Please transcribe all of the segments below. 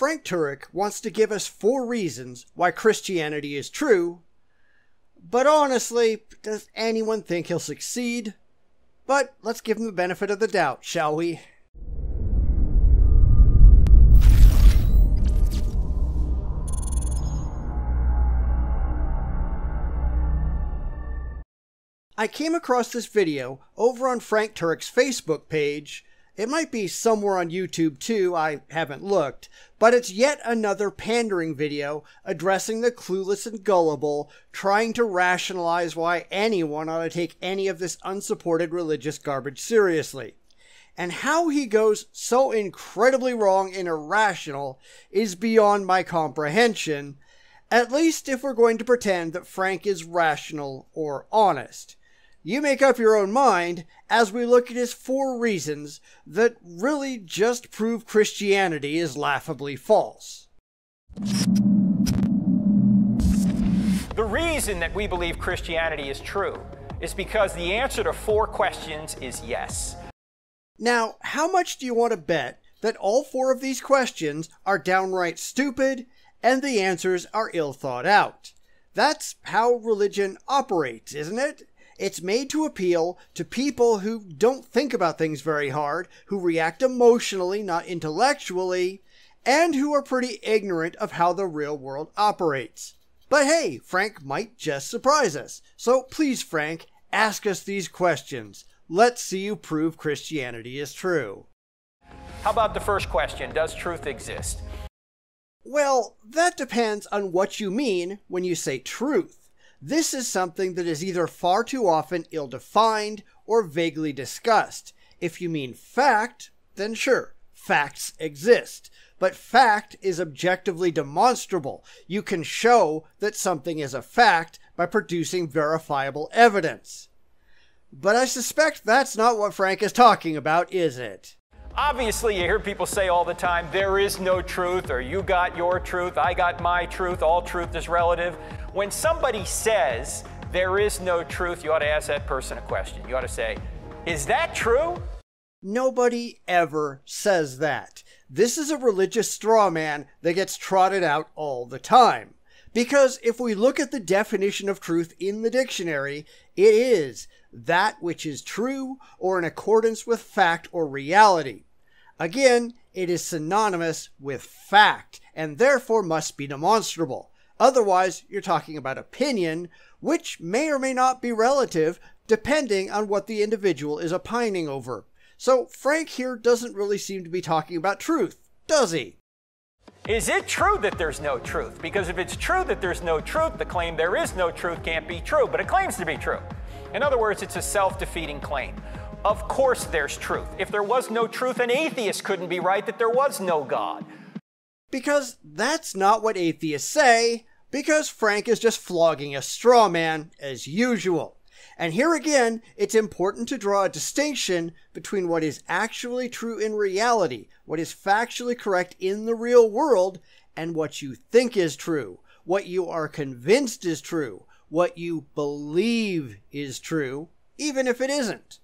Frank Turek wants to give us four reasons why Christianity is true, but honestly, does anyone think he'll succeed? But let's give him the benefit of the doubt, shall we? I came across this video over on Frank Turek's Facebook page it might be somewhere on YouTube too, I haven't looked, but it's yet another pandering video addressing the clueless and gullible, trying to rationalize why anyone ought to take any of this unsupported religious garbage seriously. And how he goes so incredibly wrong and irrational is beyond my comprehension, at least if we're going to pretend that Frank is rational or honest. You make up your own mind as we look at his four reasons that really just prove Christianity is laughably false. The reason that we believe Christianity is true is because the answer to four questions is yes. Now, how much do you want to bet that all four of these questions are downright stupid and the answers are ill thought out? That's how religion operates, isn't it? It's made to appeal to people who don't think about things very hard, who react emotionally, not intellectually, and who are pretty ignorant of how the real world operates. But hey, Frank might just surprise us. So please, Frank, ask us these questions. Let's see you prove Christianity is true. How about the first question Does truth exist? Well, that depends on what you mean when you say truth. This is something that is either far too often ill defined or vaguely discussed. If you mean fact, then sure, facts exist. But fact is objectively demonstrable. You can show that something is a fact by producing verifiable evidence. But I suspect that's not what Frank is talking about, is it? Obviously, you hear people say all the time, there is no truth, or you got your truth, I got my truth, all truth is relative. When somebody says there is no truth, you ought to ask that person a question. You ought to say, is that true? Nobody ever says that. This is a religious straw man that gets trotted out all the time. Because if we look at the definition of truth in the dictionary, it is that which is true or in accordance with fact or reality. Again, it is synonymous with fact and therefore must be demonstrable. Otherwise, you're talking about opinion, which may or may not be relative depending on what the individual is opining over. So, Frank here doesn't really seem to be talking about truth, does he? Is it true that there's no truth? Because if it's true that there's no truth, the claim there is no truth can't be true, but it claims to be true. In other words, it's a self-defeating claim. Of course there's truth. If there was no truth, an atheist couldn't be right that there was no God. Because that's not what atheists say, because Frank is just flogging a straw man as usual. And here again, it's important to draw a distinction between what is actually true in reality, what is factually correct in the real world, and what you think is true, what you are convinced is true, what you believe is true, even if it isn't.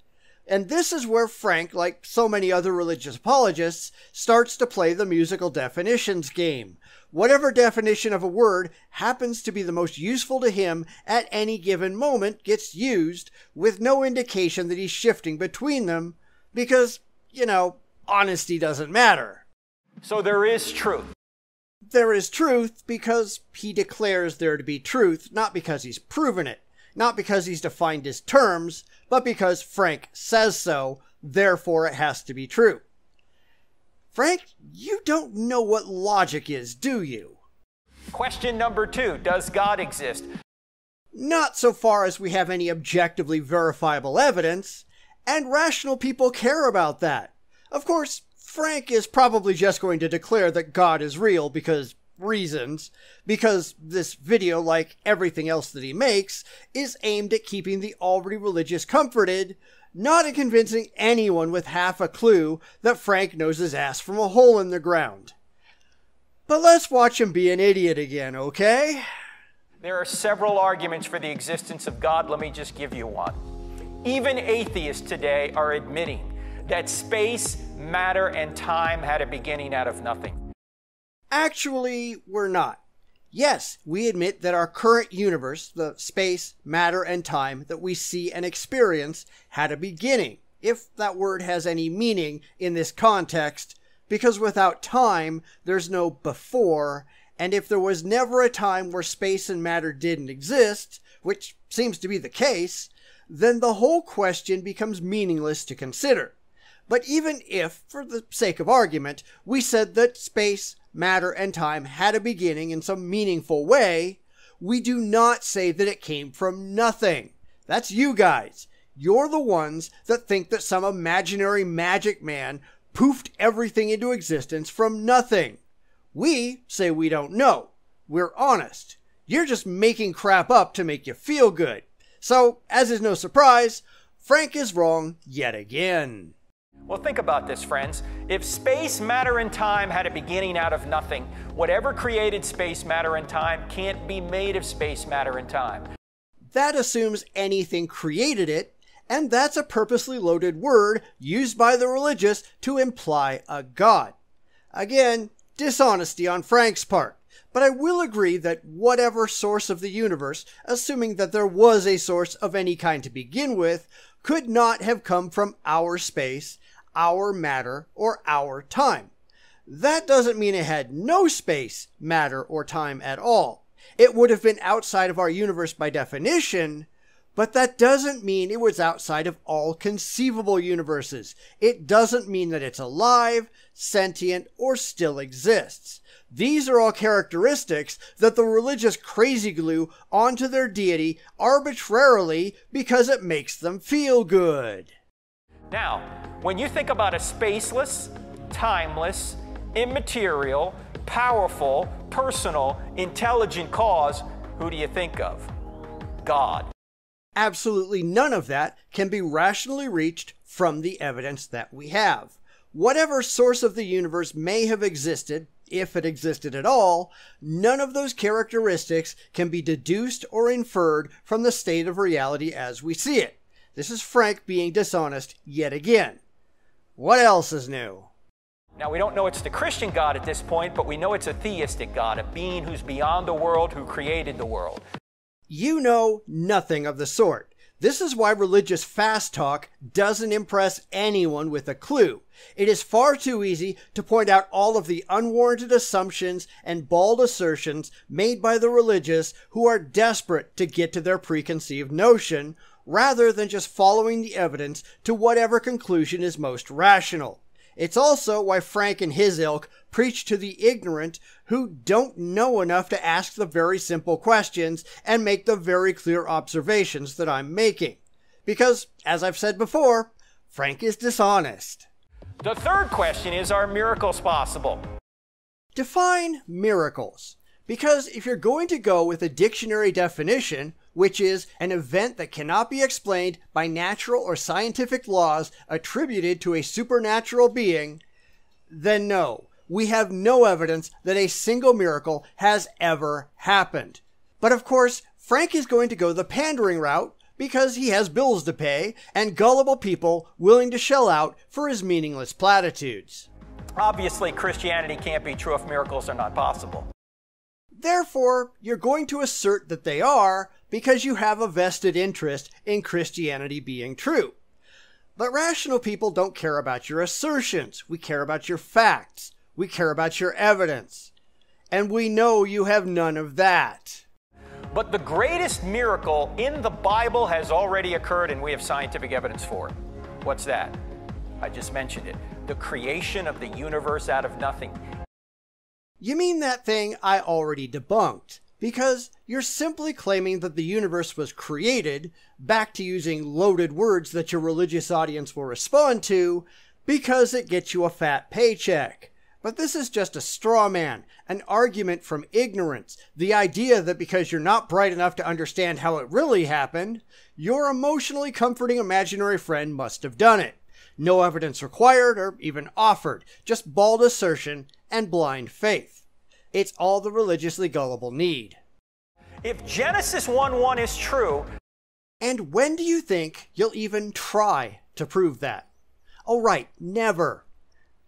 And this is where Frank, like so many other religious apologists, starts to play the musical definitions game. Whatever definition of a word happens to be the most useful to him at any given moment gets used with no indication that he's shifting between them because, you know, honesty doesn't matter. So there is truth there is truth because he declares there to be truth, not because he's proven it, not because he's defined his terms, but because Frank says so, therefore it has to be true. Frank, you don't know what logic is, do you? Question number two Does God exist? Not so far as we have any objectively verifiable evidence, and rational people care about that. Of course, Frank is probably just going to declare that God is real because reasons, because this video, like everything else that he makes, is aimed at keeping the already religious comforted, not at convincing anyone with half a clue that Frank knows his ass from a hole in the ground. But let's watch him be an idiot again, okay? There are several arguments for the existence of God. Let me just give you one. Even atheists today are admitting that space, matter, and time had a beginning out of nothing? Actually, we're not. Yes, we admit that our current universe, the space, matter, and time that we see and experience, had a beginning, if that word has any meaning in this context, because without time, there's no before, and if there was never a time where space and matter didn't exist, which seems to be the case, then the whole question becomes meaningless to consider. But even if, for the sake of argument, we said that space, matter, and time had a beginning in some meaningful way, we do not say that it came from nothing. That's you guys. You're the ones that think that some imaginary magic man poofed everything into existence from nothing. We say we don't know. We're honest. You're just making crap up to make you feel good. So, as is no surprise, Frank is wrong yet again. Well, think about this, friends. If space, matter, and time had a beginning out of nothing, whatever created space, matter, and time can't be made of space, matter, and time. That assumes anything created it, and that's a purposely loaded word used by the religious to imply a god. Again, dishonesty on Frank's part. But I will agree that whatever source of the universe, assuming that there was a source of any kind to begin with, could not have come from our space our matter, or our time. That doesn't mean it had no space, matter, or time at all. It would have been outside of our universe by definition, but that doesn't mean it was outside of all conceivable universes. It doesn't mean that it's alive, sentient, or still exists. These are all characteristics that the religious crazy glue onto their deity arbitrarily because it makes them feel good. Now, when you think about a spaceless, timeless, immaterial, powerful, personal, intelligent cause, who do you think of? God. Absolutely none of that can be rationally reached from the evidence that we have. Whatever source of the universe may have existed, if it existed at all, none of those characteristics can be deduced or inferred from the state of reality as we see it. This is Frank being dishonest yet again. What else is new? Now, we don't know it's the Christian God at this point, but we know it's a theistic God, a being who's beyond the world, who created the world. You know nothing of the sort. This is why religious fast talk doesn't impress anyone with a clue. It is far too easy to point out all of the unwarranted assumptions and bald assertions made by the religious who are desperate to get to their preconceived notion rather than just following the evidence to whatever conclusion is most rational. It's also why Frank and his ilk preach to the ignorant who don't know enough to ask the very simple questions and make the very clear observations that I'm making. Because, as I've said before, Frank is dishonest. The third question is Are miracles possible? Define miracles. Because if you're going to go with a dictionary definition, which is an event that cannot be explained by natural or scientific laws attributed to a supernatural being, then no, we have no evidence that a single miracle has ever happened. But of course, Frank is going to go the pandering route because he has bills to pay and gullible people willing to shell out for his meaningless platitudes. Obviously, Christianity can't be true if miracles are not possible. Therefore, you're going to assert that they are, because you have a vested interest in Christianity being true. But rational people don't care about your assertions. We care about your facts. We care about your evidence. And we know you have none of that. But the greatest miracle in the Bible has already occurred, and we have scientific evidence for it. What's that? I just mentioned it the creation of the universe out of nothing. You mean that thing I already debunked? because you're simply claiming that the universe was created, back to using loaded words that your religious audience will respond to, because it gets you a fat paycheck. But this is just a straw man, an argument from ignorance, the idea that because you're not bright enough to understand how it really happened, your emotionally comforting imaginary friend must have done it. No evidence required or even offered, just bald assertion and blind faith. It's all the religiously gullible need. If Genesis 1 1 is true. And when do you think you'll even try to prove that? Oh, right, never.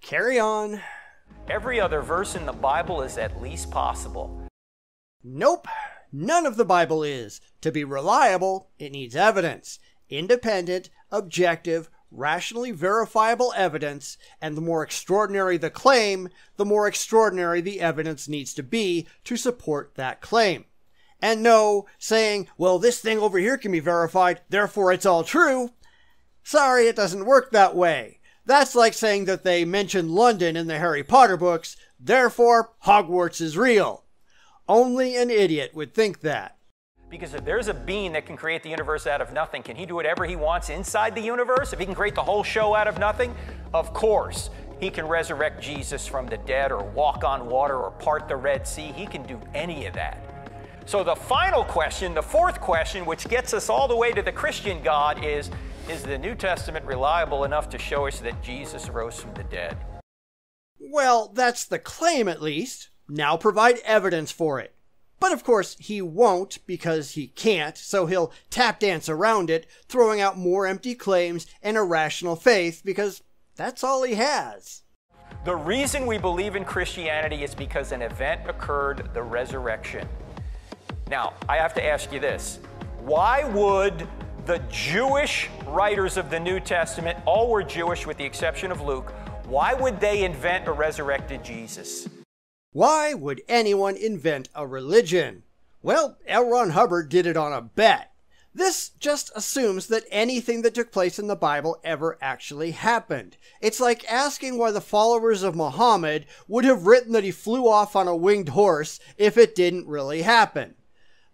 Carry on. Every other verse in the Bible is at least possible. Nope. None of the Bible is. To be reliable, it needs evidence. Independent, objective, rationally verifiable evidence, and the more extraordinary the claim, the more extraordinary the evidence needs to be to support that claim. And no, saying, well, this thing over here can be verified, therefore it's all true. Sorry, it doesn't work that way. That's like saying that they mention London in the Harry Potter books, therefore Hogwarts is real. Only an idiot would think that. Because if there's a being that can create the universe out of nothing, can he do whatever he wants inside the universe? If he can create the whole show out of nothing, of course. He can resurrect Jesus from the dead or walk on water or part the Red Sea. He can do any of that. So, the final question, the fourth question, which gets us all the way to the Christian God, is Is the New Testament reliable enough to show us that Jesus rose from the dead? Well, that's the claim at least. Now provide evidence for it. But of course, he won't because he can't, so he'll tap dance around it, throwing out more empty claims and irrational faith because that's all he has. The reason we believe in Christianity is because an event occurred the resurrection. Now, I have to ask you this why would the Jewish writers of the New Testament, all were Jewish with the exception of Luke, why would they invent a resurrected Jesus? Why would anyone invent a religion? Well, L. Ron Hubbard did it on a bet. This just assumes that anything that took place in the Bible ever actually happened. It's like asking why the followers of Muhammad would have written that he flew off on a winged horse if it didn't really happen.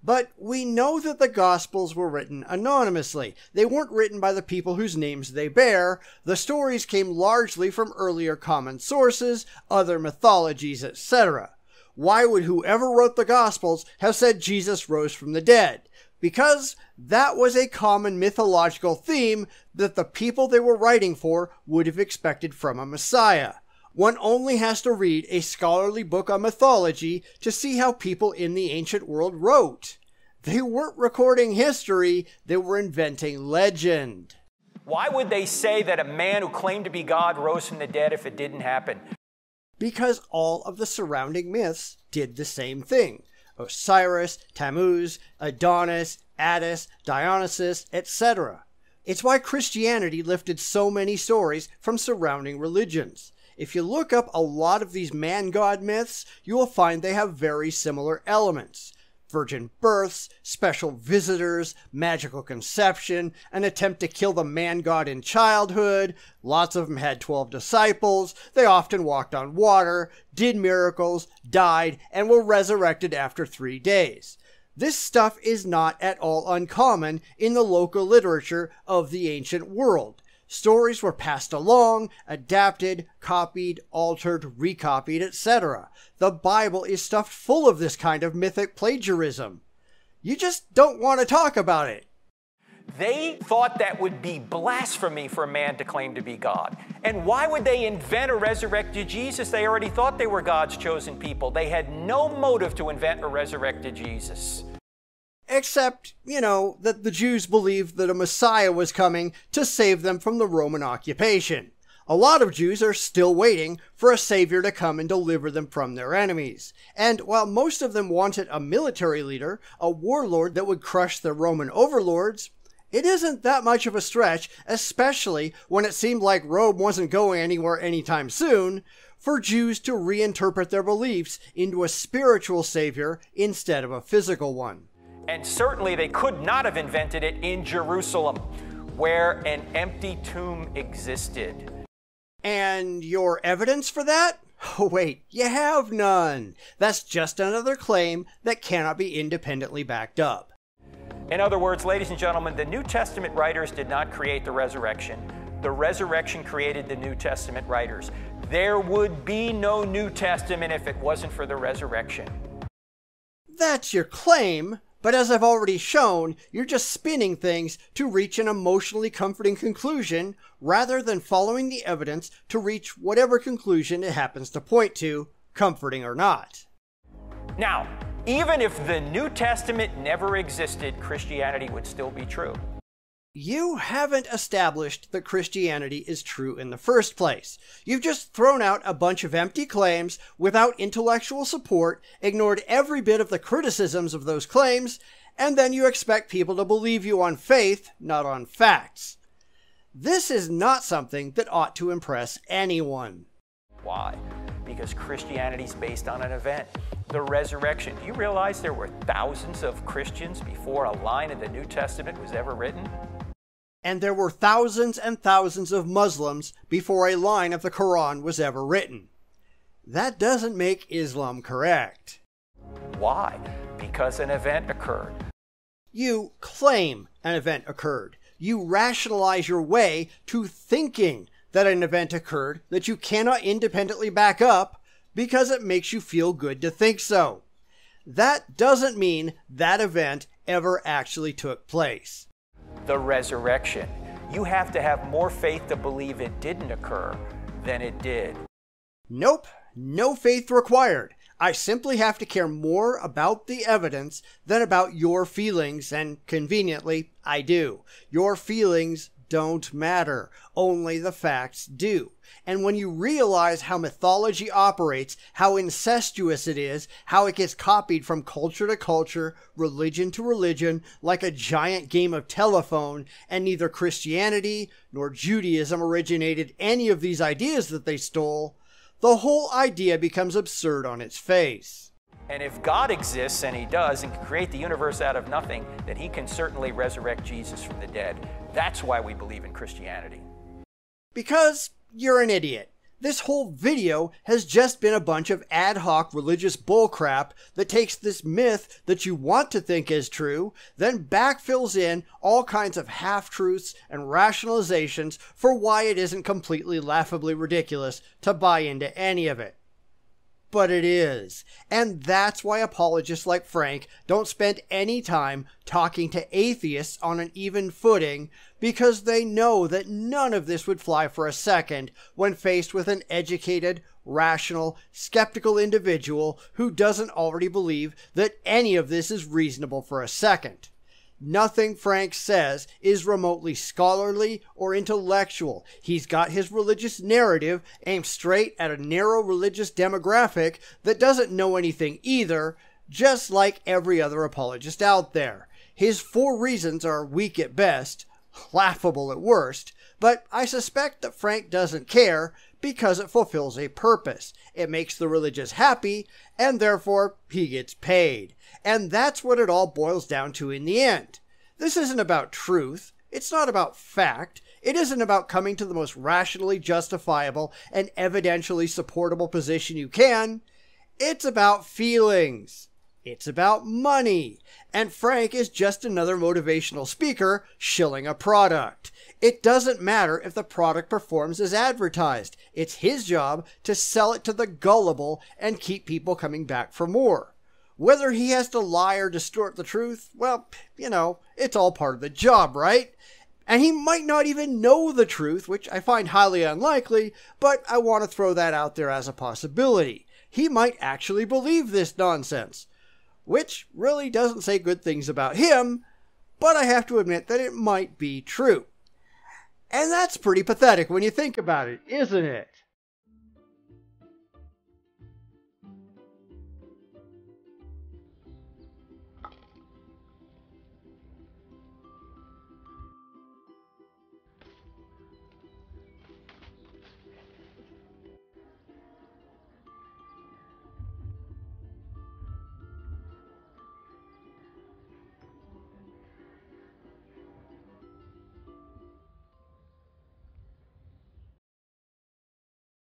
But we know that the Gospels were written anonymously. They weren't written by the people whose names they bear. The stories came largely from earlier common sources, other mythologies, etc. Why would whoever wrote the Gospels have said Jesus rose from the dead? Because that was a common mythological theme that the people they were writing for would have expected from a Messiah. One only has to read a scholarly book on mythology to see how people in the ancient world wrote. They weren't recording history, they were inventing legend. Why would they say that a man who claimed to be God rose from the dead if it didn't happen? Because all of the surrounding myths did the same thing. Osiris, Tammuz, Adonis, Attis, Dionysus, etc. It's why Christianity lifted so many stories from surrounding religions. If you look up a lot of these man god myths, you will find they have very similar elements virgin births, special visitors, magical conception, an attempt to kill the man god in childhood. Lots of them had 12 disciples. They often walked on water, did miracles, died, and were resurrected after three days. This stuff is not at all uncommon in the local literature of the ancient world. Stories were passed along, adapted, copied, altered, recopied, etc. The Bible is stuffed full of this kind of mythic plagiarism. You just don't want to talk about it. They thought that would be blasphemy for a man to claim to be God. And why would they invent a resurrected Jesus? They already thought they were God's chosen people. They had no motive to invent a resurrected Jesus. Except, you know, that the Jews believed that a Messiah was coming to save them from the Roman occupation. A lot of Jews are still waiting for a savior to come and deliver them from their enemies. And while most of them wanted a military leader, a warlord that would crush the Roman overlords, it isn't that much of a stretch, especially when it seemed like Rome wasn't going anywhere anytime soon, for Jews to reinterpret their beliefs into a spiritual savior instead of a physical one. And certainly they could not have invented it in Jerusalem, where an empty tomb existed. And your evidence for that? Oh, wait, you have none. That's just another claim that cannot be independently backed up. In other words, ladies and gentlemen, the New Testament writers did not create the resurrection. The resurrection created the New Testament writers. There would be no New Testament if it wasn't for the resurrection. That's your claim, but as I've already shown, you're just spinning things to reach an emotionally comforting conclusion rather than following the evidence to reach whatever conclusion it happens to point to, comforting or not. Now, even if the New Testament never existed, Christianity would still be true you haven't established that Christianity is true in the first place. You've just thrown out a bunch of empty claims without intellectual support, ignored every bit of the criticisms of those claims, and then you expect people to believe you on faith, not on facts. This is not something that ought to impress anyone. Why? Because Christianity is based on an event, the resurrection. Do you realize there were thousands of Christians before a line in the New Testament was ever written? and there were thousands and thousands of Muslims before a line of the Quran was ever written. That doesn't make Islam correct. Why? Because an event occurred. You claim an event occurred. You rationalize your way to thinking that an event occurred that you cannot independently back up because it makes you feel good to think so. That doesn't mean that event ever actually took place the resurrection. You have to have more faith to believe it didn't occur than it did. Nope, no faith required. I simply have to care more about the evidence than about your feelings, and conveniently, I do. Your feelings don't matter. Only the facts do. And when you realize how mythology operates, how incestuous it is, how it gets copied from culture to culture, religion to religion, like a giant game of telephone, and neither Christianity nor Judaism originated any of these ideas that they stole, the whole idea becomes absurd on its face. And if God exists, and He does, and can create the universe out of nothing, then He can certainly resurrect Jesus from the dead. That's why we believe in Christianity. Because you're an idiot. This whole video has just been a bunch of ad hoc religious bullcrap that takes this myth that you want to think is true, then backfills in all kinds of half truths and rationalizations for why it isn't completely laughably ridiculous to buy into any of it but it is. And that's why apologists like Frank don't spend any time talking to atheists on an even footing because they know that none of this would fly for a second when faced with an educated, rational, skeptical individual who doesn't already believe that any of this is reasonable for a second. Nothing Frank says is remotely scholarly or intellectual. He's got his religious narrative aimed straight at a narrow religious demographic that doesn't know anything either, just like every other apologist out there. His four reasons are weak at best, laughable at worst, but I suspect that Frank doesn't care because it fulfills a purpose. It makes the religious happy, and therefore he gets paid. And that's what it all boils down to in the end. This isn't about truth. It's not about fact. It isn't about coming to the most rationally justifiable and evidentially supportable position you can. It's about feelings. It's about money. And Frank is just another motivational speaker shilling a product. It doesn't matter if the product performs as advertised. It's his job to sell it to the gullible and keep people coming back for more. Whether he has to lie or distort the truth, well, you know, it's all part of the job, right? And he might not even know the truth, which I find highly unlikely, but I want to throw that out there as a possibility. He might actually believe this nonsense which really doesn't say good things about him, but I have to admit that it might be true. And that's pretty pathetic when you think about it, isn't it?